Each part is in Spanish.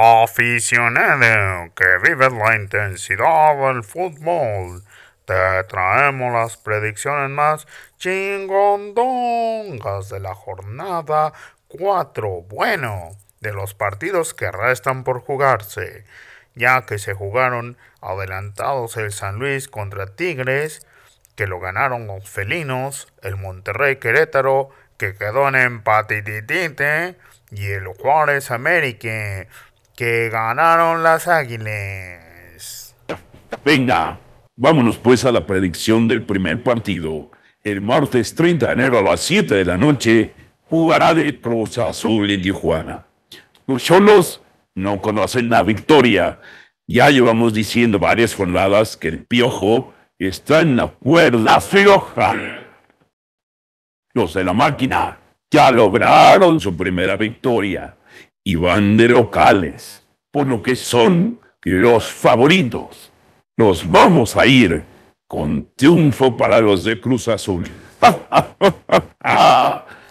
Aficionado que vive la intensidad del fútbol, te traemos las predicciones más chingondongas de la jornada 4. Bueno, de los partidos que restan por jugarse, ya que se jugaron adelantados el San Luis contra Tigres, que lo ganaron los felinos, el Monterrey Querétaro, que quedó en empatititite, y el Juárez América que ganaron las Águilas. Venga, vámonos pues a la predicción del primer partido. El martes 30 de enero a las 7 de la noche jugará de Cruz Azul en Tijuana. Los cholos no conocen la victoria. Ya llevamos diciendo varias jornadas que el piojo está en la cuerda floja. Los de la máquina ya lograron su primera victoria y van de locales, por lo que son los favoritos. Nos vamos a ir con triunfo para los de Cruz Azul.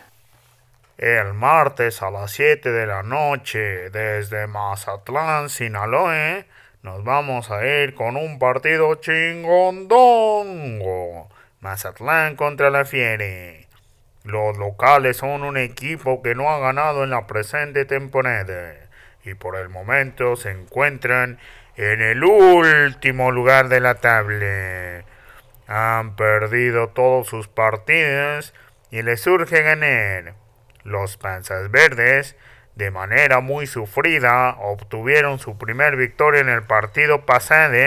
El martes a las 7 de la noche, desde Mazatlán, Sinaloa, nos vamos a ir con un partido chingondongo. Mazatlán contra la Fiere. Los locales son un equipo que no ha ganado en la presente temporada y por el momento se encuentran en el último lugar de la tabla. Han perdido todos sus partidos y les surge ganar. Los Panzas Verdes, de manera muy sufrida, obtuvieron su primer victoria en el partido pasado,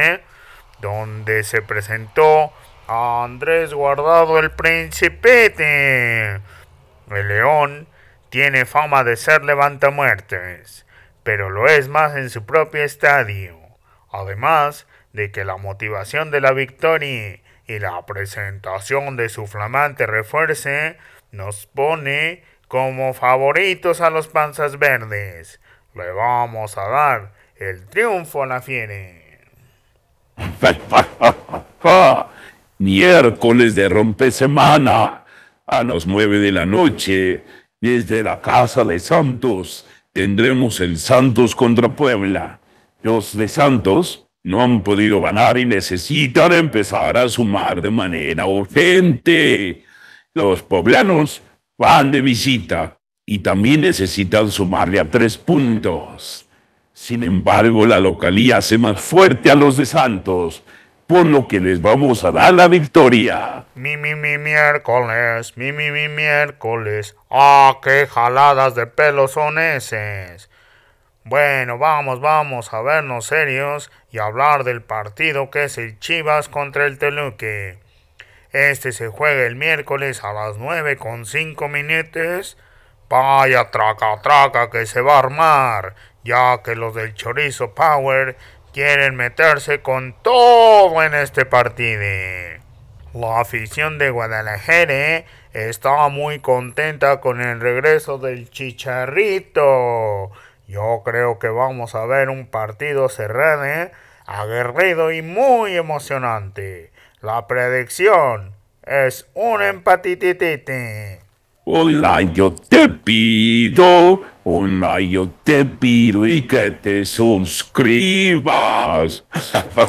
donde se presentó Andrés Guardado el Principete. El león tiene fama de ser levantamuertes, pero lo es más en su propio estadio. Además de que la motivación de la victoria y la presentación de su flamante refuerce nos pone como favoritos a los panzas verdes. Le vamos a dar el triunfo a la fiere. miércoles de rompe semana a las nueve de la noche desde la casa de Santos tendremos el Santos contra Puebla. Los de Santos no han podido ganar y necesitan empezar a sumar de manera urgente. Los poblanos van de visita y también necesitan sumarle a tres puntos. Sin embargo, la localía hace más fuerte a los de Santos por lo que les vamos a dar la victoria. Mi, mi, mi miércoles, mi, mi, mi miércoles. Ah, qué jaladas de pelos son esos. Bueno, vamos, vamos a vernos serios y hablar del partido que es el Chivas contra el Teluque. Este se juega el miércoles a las 9 con 5 minutos. Vaya traca traca que se va a armar, ya que los del Chorizo Power quieren meterse con todo en este partido. La afición de Guadalajara ¿eh? está muy contenta con el regreso del Chicharrito. Yo creo que vamos a ver un partido cerrado, ¿eh? aguerrido y muy emocionante. La predicción es un empatititite... Hola, yo te pido un yo te pido y que te suscribas.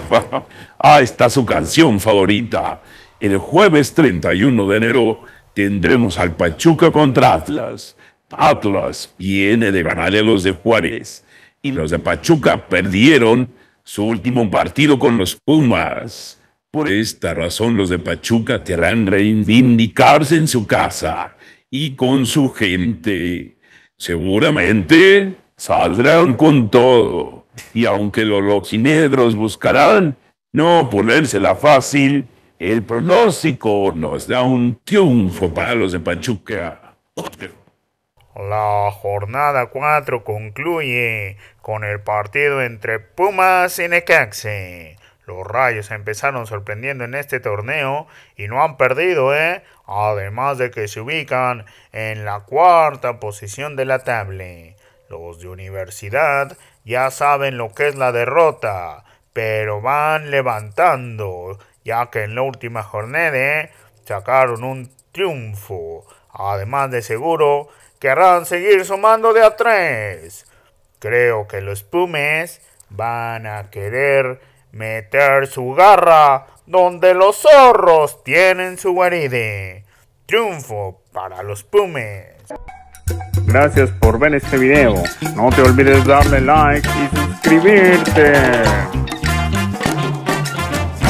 ah, está su canción favorita. El jueves 31 de enero tendremos al Pachuca contra Atlas. Atlas viene de ganar a los de Juárez y los de Pachuca perdieron su último partido con los Pumas. Por esta razón los de Pachuca querrán reivindicarse en su casa y con su gente seguramente saldrán con todo. Y aunque los loxinedros buscarán no ponérsela fácil, el pronóstico nos da un triunfo para los de Pachuca. La jornada 4 concluye con el partido entre Pumas y Necaxe. Los Rayos empezaron sorprendiendo en este torneo y no han perdido, ¿eh? Además de que se ubican en la cuarta posición de la tabla. Los de universidad ya saben lo que es la derrota, pero van levantando, ya que en la última jornada ¿eh? sacaron un triunfo. Además de seguro, querrán seguir sumando de a tres. Creo que los Pumes van a querer meter su garra donde los zorros tienen su guaride. Triunfo para los Pumes. Gracias por ver este video. No te olvides darle like y suscribirte.